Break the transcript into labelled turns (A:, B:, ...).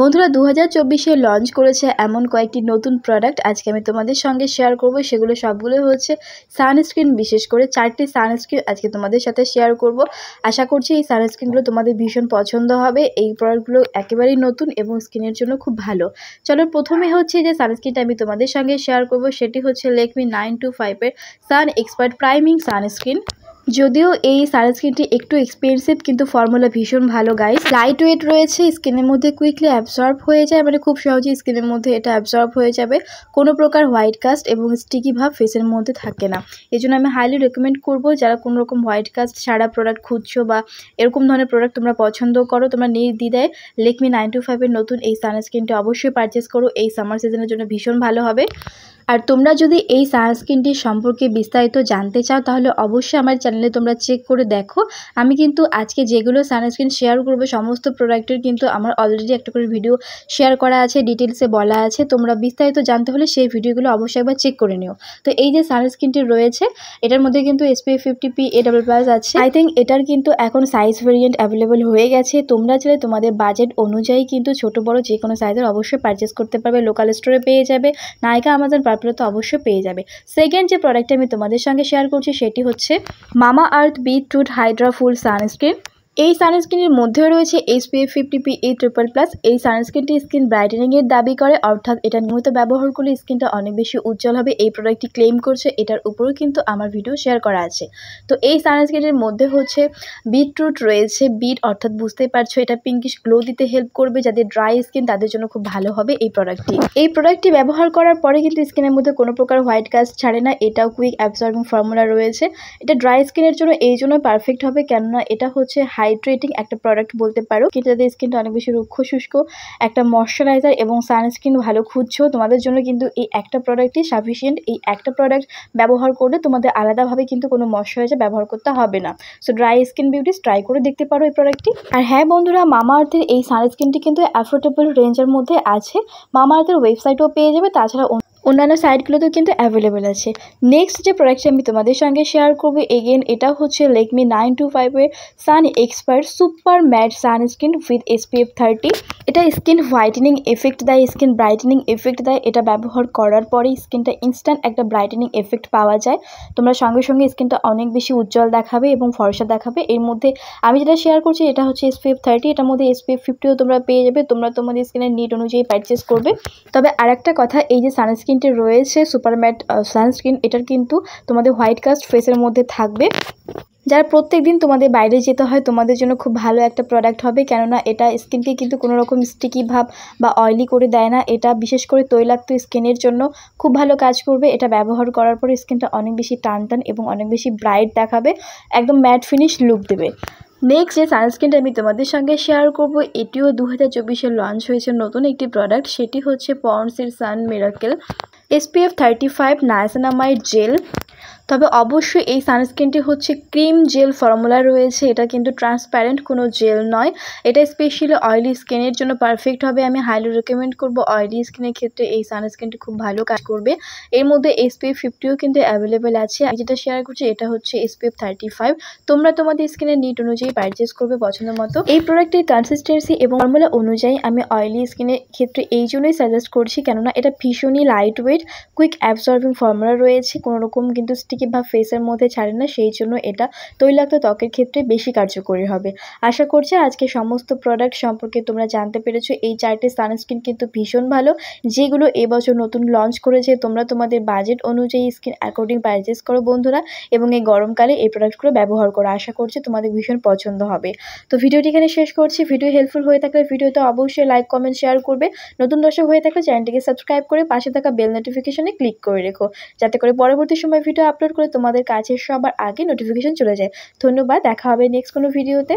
A: বন্ধুরা দু হাজার চব্বিশে লঞ্চ করেছে এমন কয়েকটি নতুন প্রোডাক্ট আজকে আমি তোমাদের সঙ্গে শেয়ার করব সেগুলো সবগুলো হচ্ছে সানস্ক্রিন বিশেষ করে চারটি সানস্ক্রিন আজকে তোমাদের সাথে শেয়ার করব আশা করছি এই সানস্ক্রিনগুলো তোমাদের ভীষণ পছন্দ হবে এই প্রোডাক্টগুলো একেবারেই নতুন এবং স্কিনের জন্য খুব ভালো চলো প্রথমে হচ্ছে যে সানস্ক্রিনটা আমি তোমাদের সঙ্গে শেয়ার করব সেটি হচ্ছে লেকমি নাইন টু ফাইভের সান এক্সপার্ট প্রাইমিং সানস্ক্রিন যদিও এই সানস্ক্রিনটি একটু এক্সপেন্সিভ কিন্তু ফর্মুলা ভীষণ ভালো গাইস লাইট ওয়েট রয়েছে স্কিনের মধ্যে কুইকলি অ্যাবসর্ব হয়ে যায় মানে খুব সহজে স্কিনের মধ্যে এটা অ্যাবসর্ব হয়ে যাবে কোনো প্রকার হোয়াইট কাস্ট এবং স্টিকি ভাব ফেসের মধ্যে থাকে না এই জন্য আমি হাইলি রেকমেন্ড করব যারা কোনো রকম হোয়াইট কাস্ট সারা প্রোডাক্ট খুঁজছো বা এরকম ধরনের প্রোডাক্ট তোমরা পছন্দ করো তোমরা নির্দিদায় লেকমি নাইন টু ফাইভের নতুন এই সানস্ক্রিনটি অবশ্যই পারচেস করো এই সামার সিজনের জন্য ভীষণ ভালো হবে আর তোমরা যদি এই সানস্ক্রিনটির সম্পর্কে বিস্তারিত জানতে চাও তাহলে অবশ্যই আমার চ্যানেলে তোমরা চেক করে দেখো আমি কিন্তু আজকে যেগুলো সানস্ক্রিন শেয়ার করবো সমস্ত প্রোডাক্টের কিন্তু আমার অলরেডি একটা করে ভিডিও শেয়ার করা আছে ডিটেলসে বলা আছে তোমরা বিস্তারিত জানতে হলে সেই ভিডিওগুলো অবশ্যই একবার চেক করে নিও তো এই যে সানস্ক্রিনটি রয়েছে এটার মধ্যে কিন্তু SPF fifty P A double plus আছে আই থিঙ্ক এটার কিন্তু এখন সাইজ ভেরিয়েন্ট অ্যাভেলেবল হয়ে গেছে তোমরা চাইলে তোমাদের বাজেট অনুযায়ী কিন্তু ছোট বড় যে কোনো সাইজের অবশ্যই পারচেস করতে পারবে লোকাল স্টোরে পেয়ে যাবে নায়িকা আমাদের আপনারা তো অবশ্যই পেয়ে যাবে সেকেন্ড যে প্রোডাক্টটা আমি তোমাদের সঙ্গে শেয়ার করছি সেটি হচ্ছে মামা আর্থ বি টুড হাইড্রা ফুল সানস্ক্রিন এই সানস্ক্রিনের মধ্যেও রয়েছে SPF fifty P A triple plus এই সানস্ক্রিনটি স্কিন ব্রাইটেনিংয়ের দাবি করে অর্থাৎ এটা নিয়মিত ব্যবহার করলে স্কিনটা অনেক বেশি উজ্জ্বল হবে এই প্রোডাক্টটি ক্লেম করছে এটার উপরেও কিন্তু আমার ভিডিও শেয়ার করা আছে তো এই সানস্ক্রিনের মধ্যে হচ্ছে বিটরুট রয়েছে বিট অর্থাৎ বুঝতে পারছো এটা পিঙ্কিশ গ্লো দিতে হেল্প করবে যাদের ড্রাই স্কিন তাদের জন্য খুব ভালো হবে এই প্রোডাক্টটি এই প্রোডাক্টটি ব্যবহার করার পরে কিন্তু স্কিনের মধ্যে কোনো প্রকার হোয়াইট কাস্ট ছাড়ে না এটাও কুইক অ্যাবসর্বিং ফর্মুলা রয়েছে এটা ড্রাই স্কিনের জন্য এই জন্য পারফেক্ট হবে কেননা এটা হচ্ছে হাইড্রেটিং একটা প্রোডাক্ট বলতে পারো কিন্তু যাদের স্কিনটা অনেক বেশি রুক্ষ শুষ্ক একটা ময়শ্চারাইজার এবং সানস্ক্রিন ভালো খুঁজছো তোমাদের জন্য কিন্তু এই একটা প্রোডাক্টই সাফিসিয়েন্ট এই একটা প্রোডাক্ট ব্যবহার করলে তোমাদের আলাদাভাবে কিন্তু কোনো ময়শ্চারাইজার ব্যবহার করতে হবে না so dry skin beauties try করে দেখতে পারো এই প্রোডাক্টটি আর হ্যাঁ বন্ধুরা মামা আর্থের এই সানস্ক্রিনটি কিন্তু অ্যাফোর্ডেবল রেঞ্জের মধ্যে আছে মামা আর্থের ওয়েবসাইটও পেয়ে যাবে তাছাড়া অন্যান্য সাইটগুলোতেও কিন্তু অ্যাভেলেবেল আছে নেক্সট যে প্রোডাক্টটি আমি তোমাদের সঙ্গে শেয়ার করবো এগেন এটা হচ্ছে লেকমি নাইন টু ফাইভের sun expert super matte sunscreen with SPF thirty এটা স্কিন হোয়াইটেনিং এফেক্ট দেয় স্কিন ব্রাইটেনিং এফেক্ট দেয় এটা ব্যবহার করার পরে স্কিনটা ইনস্ট্যান্ট একটা ব্রাইটেনিং এফেক্ট পাওয়া যায় তোমরা সঙ্গে সঙ্গে স্কিনটা অনেক বেশি উজ্জ্বল দেখাবে এবং ফর্সা দেখাবে এর মধ্যে আমি যেটা শেয়ার করছি এটা হচ্ছে এসপিএফ থার্টি এটার মধ্যে এসপিএফ ফিফটিও তোমরা পেয়ে যাবে তোমরা তোমাদের স্কিনের নিট অনুযায়ী পারচেস করবে তবে আর কথা এই যে সানস্ক্রিন কিন্তু রয়েছে সুপার ম্যাট সানস্ক্রিন এটার কিন্তু তোমাদের হোয়াইট কাস্ট ফেসের মধ্যে থাকবে যারা প্রত্যেক দিন তোমাদের বাইরে যেতে হয় তোমাদের জন্য খুব ভালো একটা প্রোডাক্ট হবে কেননা এটা স্কিনকে কিন্তু কোনো রকম স্টিকি ভাব বা অয়েলি করে দেয় না এটা বিশেষ করে তৈলাক্ত স্কিনের জন্য খুব ভালো কাজ করবে এটা ব্যবহার করার পরে স্কিনটা অনেক বেশি টান টান এবং অনেক বেশি ব্রাইট দেখাবে একদম ম্যাট ফিনিশ লুক দেবে নেক্সট যে সানস্ক্রিনটা আমি তোমাদের সঙ্গে শেয়ার করব এটিও দু হাজার লঞ্চ হয়েছে নতুন একটি প্রোডাক্ট সেটি হচ্ছে পন্ডসের sun miracle SPF thirty five niacinamide gel তবে অবশ্যই এই সানস্ক্রিনটি হচ্ছে ক্রিম জেল ফর্মুলা রয়েছে এটা কিন্তু ট্রান্সপ্যারেন্ট কোনো জেল নয় এটা স্পেশালি অয়েলি স্কিনের জন্য পারফেক্ট হবে আমি হাইলি রেকমেন্ড করব অয়েলি স্কিনের ক্ষেত্রে এই সানস্ক্রিনটি খুব ভালো কাজ করবে এর মধ্যে এসপিএফ ফিফটিও কিন্তু অ্যাভেলেবেল আছে আমি যেটা শেয়ার করছি এটা হচ্ছে এসপিএফ থার্টি ফাইভ তোমরা তোমাদের স্কিনের নিট অনুযায়ী পারচেস করবে পছন্দ মতো এই প্রোডাক্টের কনসিস্টেন্সি এবং ফর্মুলা অনুযায়ী আমি অয়েলি স্কিনের ক্ষেত্রে এই জন্যই সাজেস্ট করছি কেননা এটা ভীষণই light weight quick absorbing formula রয়েছে কোনোরকম কিন্তু স্টিক কিংবা ফেসের মধ্যে ছাড়ে না সেই জন্য এটা তৈলাক্ত ত্বকের ক্ষেত্রে বেশি কার্যকরী হবে আশা করছি আজকে সমস্ত প্রোডাক্ট সম্পর্কে তোমরা জানতে পেরেছো এই চারটি সানস্ক্রিন কিন্তু ভীষণ ভালো যেগুলো এবছর নতুন লঞ্চ করেছে তোমরা তোমাদের বাজেট অনুযায়ী স্কিন অ্যাকর্ডিং পারচেস করো বন্ধুরা এবং এই গরমকালে এই প্রোডাক্টগুলো ব্যবহার করো আশা করছি তোমাদের ভীষণ পছন্দ হবে তো ভিডিওটি এখানে শেষ করছি ভিডিও হেল্পফুল হয়ে থাকলে ভিডিওতে অবশ্যই লাইক কমেন্ট শেয়ার করবে নতুন দর্শক হয়ে থাকলে চ্যানেলটিকে সাবস্ক্রাইব করে পাশে থাকা বেল নোটিফিকেশনে ক্লিক করে রেখো যাতে করে পরবর্তী সময় ভিডিও আপলোড করে তোমাদের কাছে সবার আগে নোটিফিকেশন চলে যায় ধন্যবাদ দেখা হবে নেক্সট কোনো ভিডিওতে